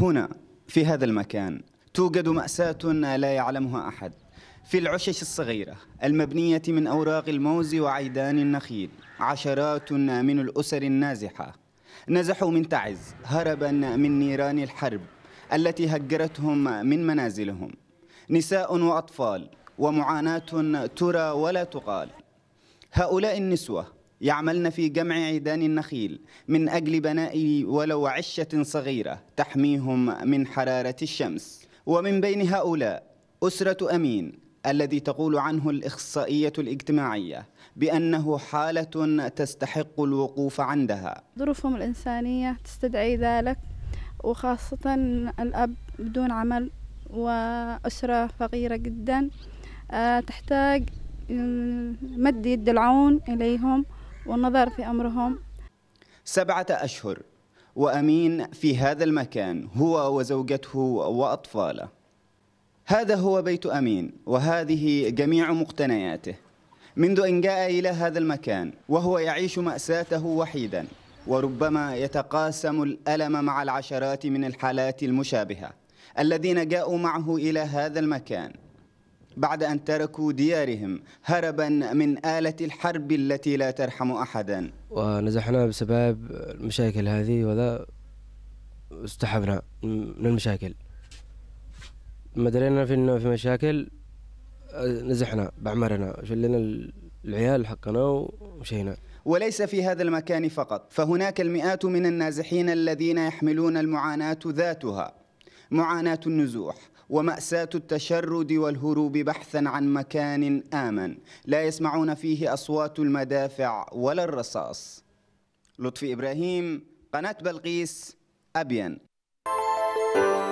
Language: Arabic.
هنا في هذا المكان توجد مأساة لا يعلمها أحد في العشش الصغيرة المبنية من أوراق الموز وعيدان النخيل عشرات من الأسر النازحة نزحوا من تعز هربا من نيران الحرب التي هجرتهم من منازلهم نساء وأطفال ومعاناة ترى ولا تقال هؤلاء النسوة يعملن في جمع عيدان النخيل من أجل بناء ولو عشة صغيرة تحميهم من حرارة الشمس ومن بين هؤلاء أسرة أمين الذي تقول عنه الإخصائية الاجتماعية بأنه حالة تستحق الوقوف عندها ظروفهم الإنسانية تستدعي ذلك وخاصة الأب بدون عمل وأسرة فقيرة جدا آه، تحتاج آه، مد يد العون إليهم والنظر في أمرهم سبعة أشهر وأمين في هذا المكان هو وزوجته وأطفاله هذا هو بيت أمين وهذه جميع مقتنياته منذ أن جاء إلى هذا المكان وهو يعيش مأساته وحيدا وربما يتقاسم الألم مع العشرات من الحالات المشابهة الذين جاءوا معه إلى هذا المكان بعد أن تركوا ديارهم هربا من آلة الحرب التي لا ترحم أحدا ونزحنا بسبب المشاكل هذه وذا استحبنا من المشاكل ما درينا في انه في مشاكل نزحنا بعمرنا شلنا العيال حقنا ومشينا وليس في هذا المكان فقط فهناك المئات من النازحين الذين يحملون المعاناة ذاتها معاناة النزوح ومأساة التشرد والهروب بحثا عن مكان آمن لا يسمعون فيه أصوات المدافع ولا الرصاص لطفي إبراهيم قناة بلقيس أبين